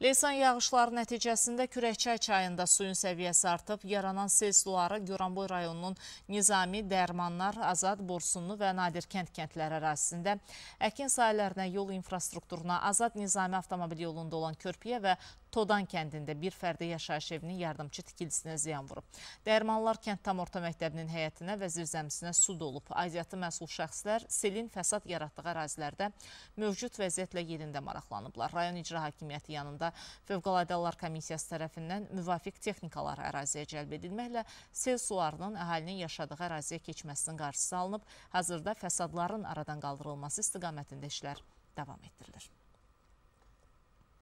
Leysan yağışları nəticəsində Kürəkçay çayında suyun səviyyəsi artıb, yaranan sel suları Göranboy rayonunun Nizami, Dərmanlar, Azad, Borsunlu və Nadir kənd kəndləri ərazisində əkin sahələrinə, yol infrastrukturuna, Azad Nizami avtomobil yolunda olan körpüyə və Todan kəndində bir fərdə yaşayış evinin yardımçı tikilisinə ziyan vurub. Dəyirmanlar kənd tam orta məktəbinin həyətinə və zirzəmisinə su dolub. Aidiyyatı məsul şəxslər selin fəsad yaratdığı ərazilərdə mövcud vəziyyətlə yerində maraqlanıblar. Rayon İcra Hakimiyyəti yanında Fövqəladələr Komissiyası tərəfindən müvafiq texnikalar əraziyə cəlb edilməklə sel sularının əhalinin yaşadığı əraziyə keçməsinin qarşısı alınıb, hazırda fəsadların aradan qaldırılması istiqamətində işlər davam etdirilir.